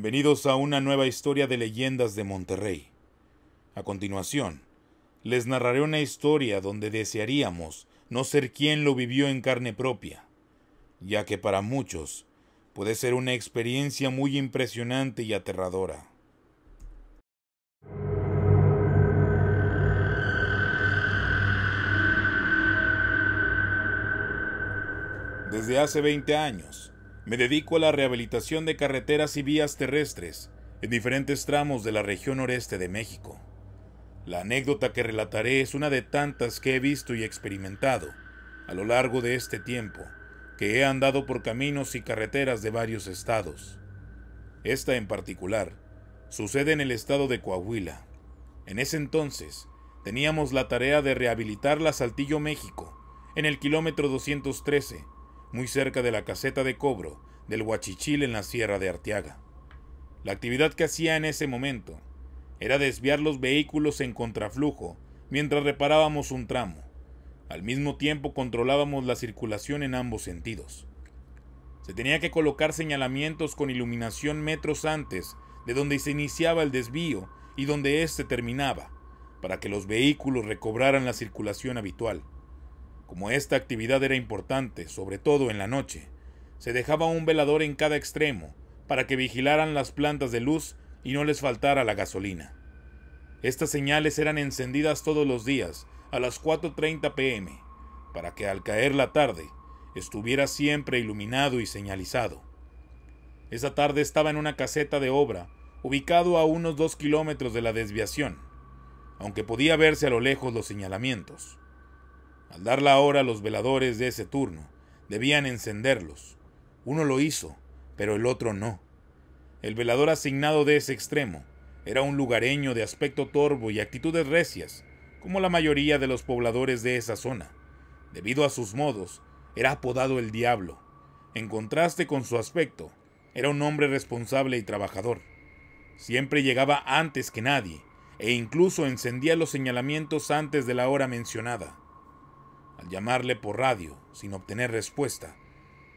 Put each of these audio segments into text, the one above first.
Bienvenidos a una nueva historia de leyendas de Monterrey. A continuación, les narraré una historia donde desearíamos no ser quien lo vivió en carne propia, ya que para muchos puede ser una experiencia muy impresionante y aterradora. Desde hace 20 años, me dedico a la rehabilitación de carreteras y vías terrestres en diferentes tramos de la región noreste de México. La anécdota que relataré es una de tantas que he visto y experimentado a lo largo de este tiempo, que he andado por caminos y carreteras de varios estados. Esta en particular sucede en el estado de Coahuila. En ese entonces teníamos la tarea de rehabilitar la Saltillo México en el kilómetro 213 muy cerca de la caseta de cobro del Huachichil en la Sierra de Arteaga. La actividad que hacía en ese momento era desviar los vehículos en contraflujo mientras reparábamos un tramo. Al mismo tiempo controlábamos la circulación en ambos sentidos. Se tenía que colocar señalamientos con iluminación metros antes de donde se iniciaba el desvío y donde éste terminaba, para que los vehículos recobraran la circulación habitual. Como esta actividad era importante, sobre todo en la noche, se dejaba un velador en cada extremo para que vigilaran las plantas de luz y no les faltara la gasolina. Estas señales eran encendidas todos los días a las 4.30 pm, para que al caer la tarde estuviera siempre iluminado y señalizado. Esa tarde estaba en una caseta de obra, ubicado a unos dos kilómetros de la desviación, aunque podía verse a lo lejos los señalamientos. Al dar la hora, los veladores de ese turno debían encenderlos. Uno lo hizo, pero el otro no. El velador asignado de ese extremo era un lugareño de aspecto torvo y actitudes recias, como la mayoría de los pobladores de esa zona. Debido a sus modos, era apodado el diablo. En contraste con su aspecto, era un hombre responsable y trabajador. Siempre llegaba antes que nadie, e incluso encendía los señalamientos antes de la hora mencionada. Al llamarle por radio, sin obtener respuesta,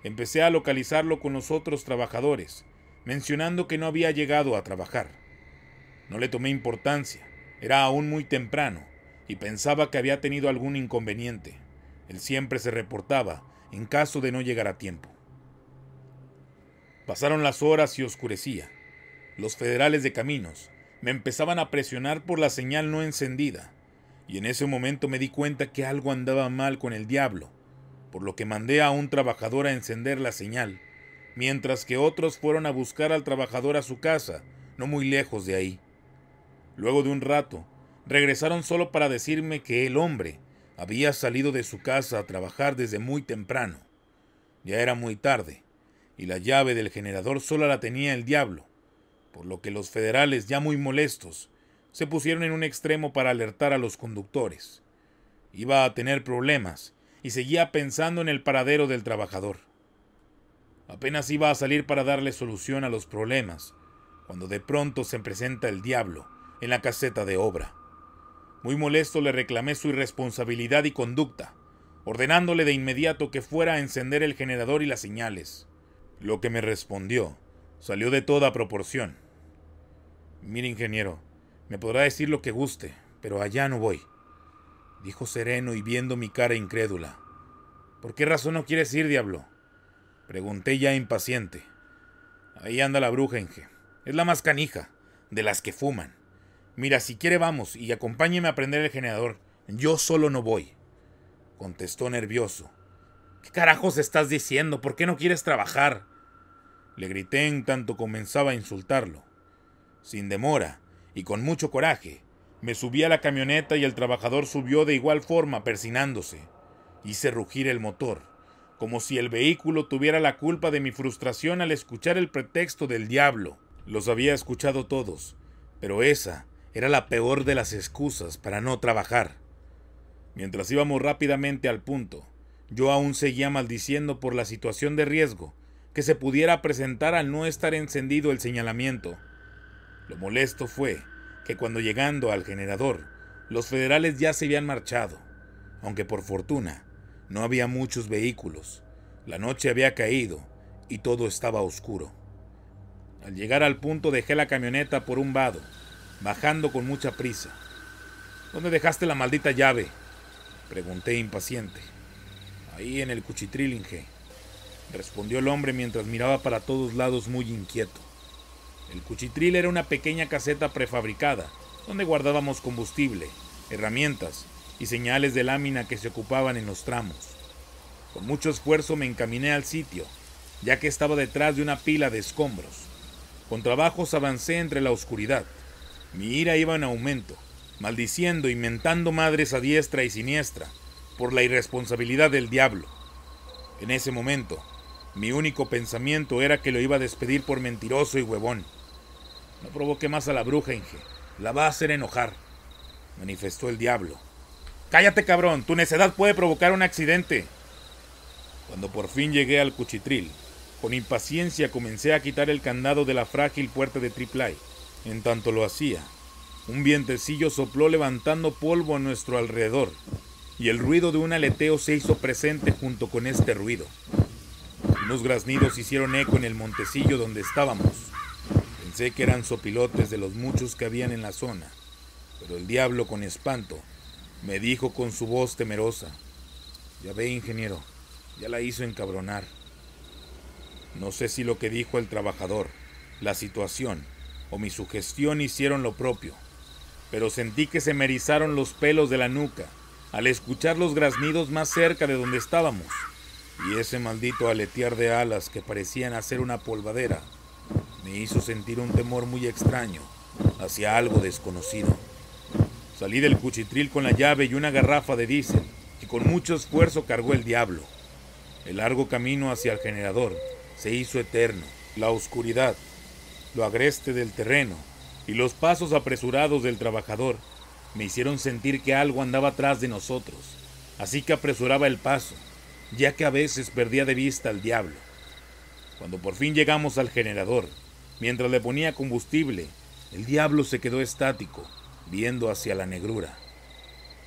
empecé a localizarlo con los otros trabajadores, mencionando que no había llegado a trabajar. No le tomé importancia, era aún muy temprano, y pensaba que había tenido algún inconveniente. Él siempre se reportaba en caso de no llegar a tiempo. Pasaron las horas y oscurecía. Los federales de caminos me empezaban a presionar por la señal no encendida y en ese momento me di cuenta que algo andaba mal con el diablo, por lo que mandé a un trabajador a encender la señal, mientras que otros fueron a buscar al trabajador a su casa, no muy lejos de ahí. Luego de un rato, regresaron solo para decirme que el hombre había salido de su casa a trabajar desde muy temprano. Ya era muy tarde, y la llave del generador sola la tenía el diablo, por lo que los federales, ya muy molestos, se pusieron en un extremo para alertar a los conductores. Iba a tener problemas y seguía pensando en el paradero del trabajador. Apenas iba a salir para darle solución a los problemas, cuando de pronto se presenta el diablo en la caseta de obra. Muy molesto le reclamé su irresponsabilidad y conducta, ordenándole de inmediato que fuera a encender el generador y las señales. Lo que me respondió salió de toda proporción. Mire, ingeniero, me podrá decir lo que guste, pero allá no voy, dijo sereno y viendo mi cara incrédula. ¿Por qué razón no quieres ir, diablo? Pregunté ya impaciente. Ahí anda la bruja, enje, Es la más canija, de las que fuman. Mira, si quiere vamos y acompáñeme a prender el generador. Yo solo no voy. Contestó nervioso. ¿Qué carajos estás diciendo? ¿Por qué no quieres trabajar? Le grité en tanto comenzaba a insultarlo. Sin demora, y con mucho coraje. Me subí a la camioneta y el trabajador subió de igual forma, persinándose. Hice rugir el motor, como si el vehículo tuviera la culpa de mi frustración al escuchar el pretexto del diablo. Los había escuchado todos, pero esa era la peor de las excusas para no trabajar. Mientras íbamos rápidamente al punto, yo aún seguía maldiciendo por la situación de riesgo que se pudiera presentar al no estar encendido el señalamiento. Lo molesto fue que cuando llegando al generador, los federales ya se habían marchado, aunque por fortuna no había muchos vehículos. La noche había caído y todo estaba oscuro. Al llegar al punto dejé la camioneta por un vado, bajando con mucha prisa. ¿Dónde dejaste la maldita llave? Pregunté impaciente. Ahí en el cuchitrilinge, respondió el hombre mientras miraba para todos lados muy inquieto. El cuchitril era una pequeña caseta prefabricada, donde guardábamos combustible, herramientas y señales de lámina que se ocupaban en los tramos. Con mucho esfuerzo me encaminé al sitio, ya que estaba detrás de una pila de escombros. Con trabajos avancé entre la oscuridad. Mi ira iba en aumento, maldiciendo y mentando madres a diestra y siniestra por la irresponsabilidad del diablo. En ese momento, mi único pensamiento era que lo iba a despedir por mentiroso y huevón. No provoque más a la bruja, Inge. La va a hacer enojar, manifestó el diablo. Cállate, cabrón, tu necedad puede provocar un accidente. Cuando por fin llegué al cuchitril, con impaciencia comencé a quitar el candado de la frágil puerta de Triplay. En tanto lo hacía, un vientecillo sopló levantando polvo a nuestro alrededor, y el ruido de un aleteo se hizo presente junto con este ruido. Unos graznidos hicieron eco en el montecillo donde estábamos. Pensé que eran sopilotes de los muchos que habían en la zona, pero el diablo con espanto me dijo con su voz temerosa, ya ve ingeniero, ya la hizo encabronar. No sé si lo que dijo el trabajador, la situación o mi sugestión hicieron lo propio, pero sentí que se me erizaron los pelos de la nuca al escuchar los graznidos más cerca de donde estábamos y ese maldito aletear de alas que parecían hacer una polvadera me hizo sentir un temor muy extraño hacia algo desconocido. Salí del cuchitril con la llave y una garrafa de diésel y con mucho esfuerzo cargó el diablo. El largo camino hacia el generador se hizo eterno. La oscuridad, lo agreste del terreno y los pasos apresurados del trabajador me hicieron sentir que algo andaba atrás de nosotros, así que apresuraba el paso, ya que a veces perdía de vista al diablo. Cuando por fin llegamos al generador, Mientras le ponía combustible, el diablo se quedó estático, viendo hacia la negrura.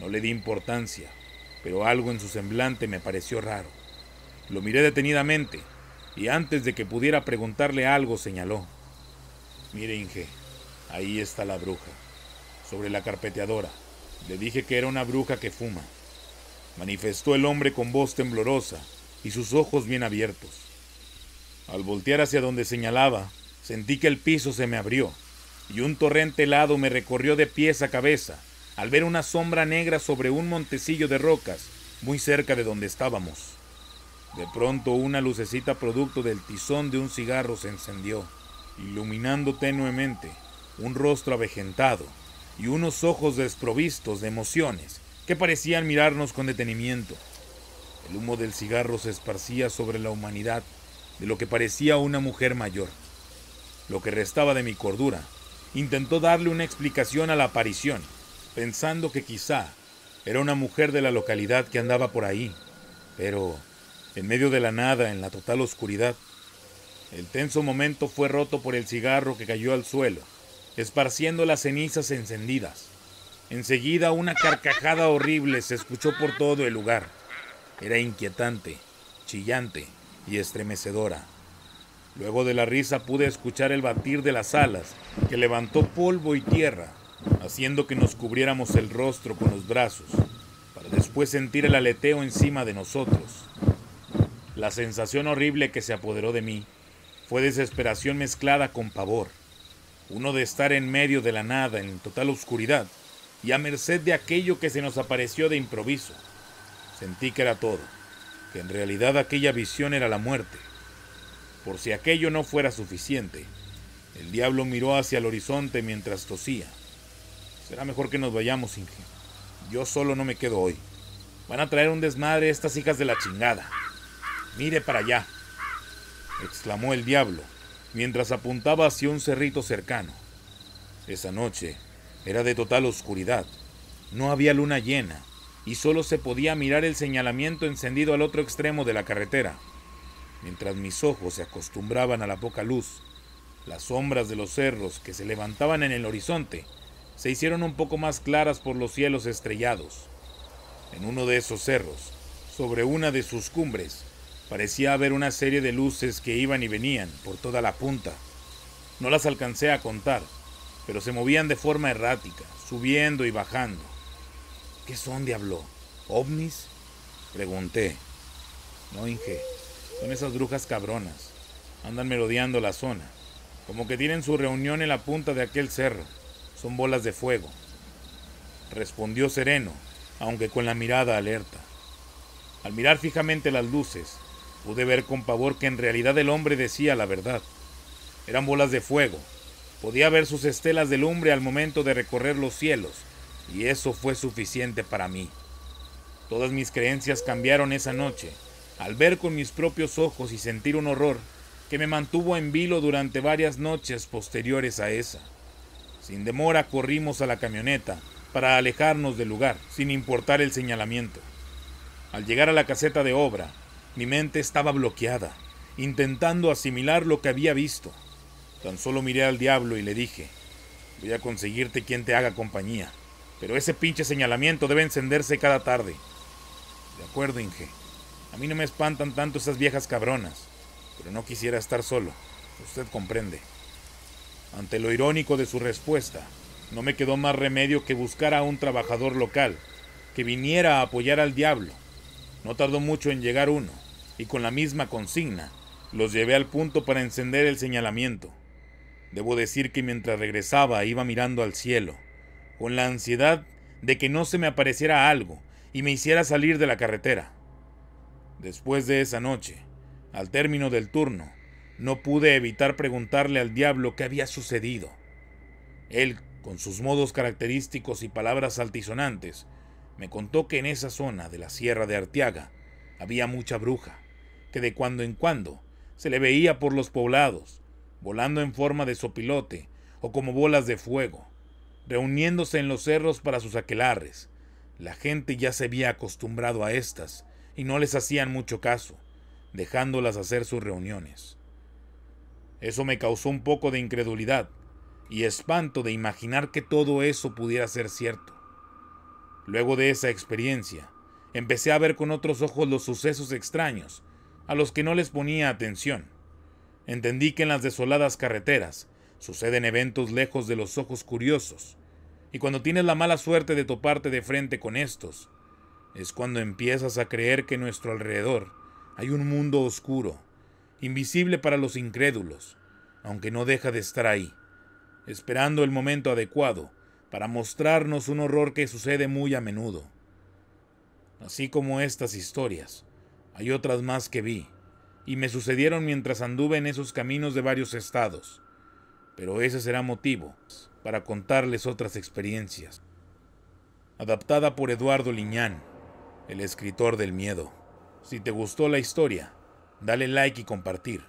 No le di importancia, pero algo en su semblante me pareció raro. Lo miré detenidamente y antes de que pudiera preguntarle algo señaló. Mire, Inge, ahí está la bruja, sobre la carpeteadora. Le dije que era una bruja que fuma. Manifestó el hombre con voz temblorosa y sus ojos bien abiertos. Al voltear hacia donde señalaba, Sentí que el piso se me abrió y un torrente helado me recorrió de pies a cabeza al ver una sombra negra sobre un montecillo de rocas muy cerca de donde estábamos. De pronto una lucecita producto del tizón de un cigarro se encendió, iluminando tenuemente un rostro avejentado y unos ojos desprovistos de emociones que parecían mirarnos con detenimiento. El humo del cigarro se esparcía sobre la humanidad de lo que parecía una mujer mayor lo que restaba de mi cordura, intentó darle una explicación a la aparición, pensando que quizá era una mujer de la localidad que andaba por ahí, pero en medio de la nada, en la total oscuridad, el tenso momento fue roto por el cigarro que cayó al suelo, esparciendo las cenizas encendidas. Enseguida una carcajada horrible se escuchó por todo el lugar. Era inquietante, chillante y estremecedora. Luego de la risa pude escuchar el batir de las alas, que levantó polvo y tierra, haciendo que nos cubriéramos el rostro con los brazos, para después sentir el aleteo encima de nosotros. La sensación horrible que se apoderó de mí fue desesperación mezclada con pavor, uno de estar en medio de la nada, en total oscuridad, y a merced de aquello que se nos apareció de improviso. Sentí que era todo, que en realidad aquella visión era la muerte por si aquello no fuera suficiente. El diablo miró hacia el horizonte mientras tosía. Será mejor que nos vayamos, Inge. Yo solo no me quedo hoy. Van a traer un desmadre estas hijas de la chingada. Mire para allá, exclamó el diablo, mientras apuntaba hacia un cerrito cercano. Esa noche era de total oscuridad. No había luna llena y solo se podía mirar el señalamiento encendido al otro extremo de la carretera mientras mis ojos se acostumbraban a la poca luz, las sombras de los cerros que se levantaban en el horizonte se hicieron un poco más claras por los cielos estrellados. En uno de esos cerros, sobre una de sus cumbres, parecía haber una serie de luces que iban y venían por toda la punta. No las alcancé a contar, pero se movían de forma errática, subiendo y bajando. ¿Qué son, diablo? ¿Ovnis? Pregunté. No, Inge, son esas brujas cabronas. Andan merodeando la zona. Como que tienen su reunión en la punta de aquel cerro. Son bolas de fuego. Respondió sereno, aunque con la mirada alerta. Al mirar fijamente las luces, pude ver con pavor que en realidad el hombre decía la verdad. Eran bolas de fuego. Podía ver sus estelas de lumbre al momento de recorrer los cielos, y eso fue suficiente para mí. Todas mis creencias cambiaron esa noche al ver con mis propios ojos y sentir un horror que me mantuvo en vilo durante varias noches posteriores a esa. Sin demora corrimos a la camioneta para alejarnos del lugar, sin importar el señalamiento. Al llegar a la caseta de obra, mi mente estaba bloqueada, intentando asimilar lo que había visto. Tan solo miré al diablo y le dije, voy a conseguirte quien te haga compañía, pero ese pinche señalamiento debe encenderse cada tarde. De acuerdo, Inge. A mí no me espantan tanto esas viejas cabronas, pero no quisiera estar solo. Usted comprende. Ante lo irónico de su respuesta, no me quedó más remedio que buscar a un trabajador local que viniera a apoyar al diablo. No tardó mucho en llegar uno, y con la misma consigna, los llevé al punto para encender el señalamiento. Debo decir que mientras regresaba iba mirando al cielo, con la ansiedad de que no se me apareciera algo y me hiciera salir de la carretera. Después de esa noche, al término del turno, no pude evitar preguntarle al diablo qué había sucedido. Él, con sus modos característicos y palabras altisonantes, me contó que en esa zona de la Sierra de Artiaga había mucha bruja, que de cuando en cuando se le veía por los poblados, volando en forma de sopilote o como bolas de fuego, reuniéndose en los cerros para sus aquelarres. La gente ya se había acostumbrado a estas y no les hacían mucho caso, dejándolas hacer sus reuniones. Eso me causó un poco de incredulidad y espanto de imaginar que todo eso pudiera ser cierto. Luego de esa experiencia, empecé a ver con otros ojos los sucesos extraños, a los que no les ponía atención. Entendí que en las desoladas carreteras suceden eventos lejos de los ojos curiosos, y cuando tienes la mala suerte de toparte de frente con estos, es cuando empiezas a creer que nuestro alrededor hay un mundo oscuro, invisible para los incrédulos, aunque no deja de estar ahí, esperando el momento adecuado para mostrarnos un horror que sucede muy a menudo. Así como estas historias, hay otras más que vi, y me sucedieron mientras anduve en esos caminos de varios estados, pero ese será motivo para contarles otras experiencias. Adaptada por Eduardo Liñán el escritor del miedo. Si te gustó la historia, dale like y compartir.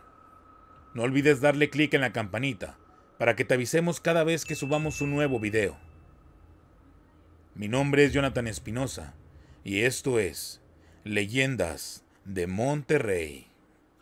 No olvides darle clic en la campanita para que te avisemos cada vez que subamos un nuevo video. Mi nombre es Jonathan Espinosa y esto es Leyendas de Monterrey.